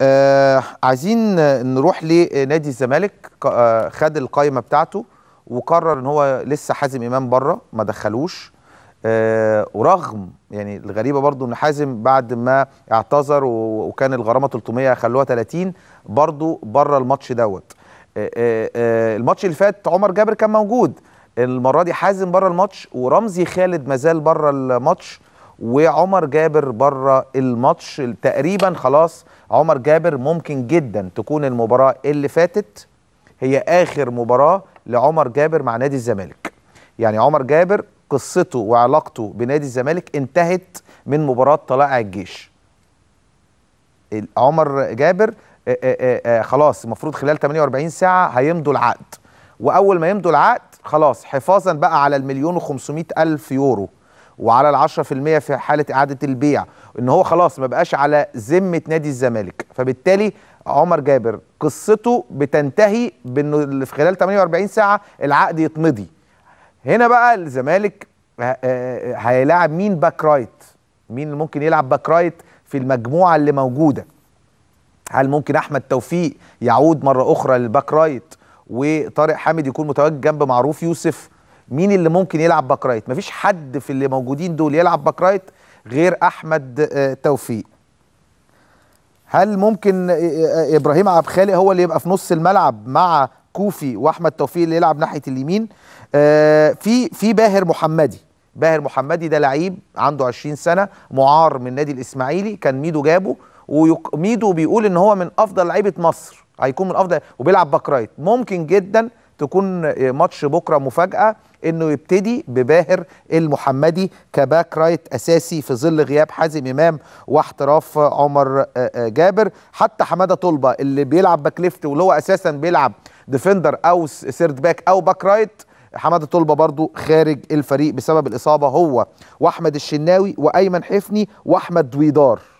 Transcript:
آه عايزين نروح لنادي الزمالك آه خد القايمه بتاعته وقرر ان هو لسه حازم امام بره ما دخلوش آه ورغم يعني الغريبه برضو ان حازم بعد ما اعتذر وكان الغرامه 300 خلوها 30 برضو بره الماتش دوت آه،, آه آه الماتش اللي فات عمر جابر كان موجود المره دي حازم بره الماتش ورمزي خالد مازال بره الماتش وعمر جابر بره الماتش تقريبا خلاص عمر جابر ممكن جدا تكون المباراه اللي فاتت هي اخر مباراه لعمر جابر مع نادي الزمالك يعني عمر جابر قصته وعلاقته بنادي الزمالك انتهت من مباراه طلائع الجيش عمر جابر آه، آه، آه، خلاص المفروض خلال 48 ساعه هيمضوا العقد واول ما يمضوا العقد خلاص حفاظا بقى على المليون و500 الف يورو وعلى ال 10% في حاله اعاده البيع ان هو خلاص ما بقاش على ذمه نادي الزمالك فبالتالي عمر جابر قصته بتنتهي بانه في خلال 48 ساعه العقد يتمضي هنا بقى الزمالك آه، آه، هيلاعب مين باك رايت مين اللي ممكن يلعب باك رايت في المجموعه اللي موجوده هل ممكن احمد توفيق يعود مره اخرى للباك رايت وطارق حامد يكون متواجد جنب معروف يوسف مين اللي ممكن يلعب باك رايت مفيش حد في اللي موجودين دول يلعب باك رايت غير احمد آه، توفيق هل ممكن آه، آه، ابراهيم عبد الخالق هو اللي يبقى في نص الملعب مع كوفي واحمد توفيق اللي يلعب ناحيه اليمين في في باهر محمدي باهر محمدي ده لعيب عنده 20 سنه معار من نادي الاسماعيلي كان ميدو جابه وميدو بيقول ان هو من افضل لعيبه مصر هيكون من افضل وبيلعب باك رايت ممكن جدا تكون ماتش بكره مفاجاه انه يبتدي بباهر المحمدي كباك رايت اساسي في ظل غياب حازم امام واحتراف عمر آه، آه، جابر حتى حماده طلبه اللي بيلعب باك ليفت واللي هو اساسا بيلعب ديفندر او سيرد باك او باك رايت حماده طلبه برضو خارج الفريق بسبب الاصابه هو واحمد الشناوي وايمن حفني واحمد دويدار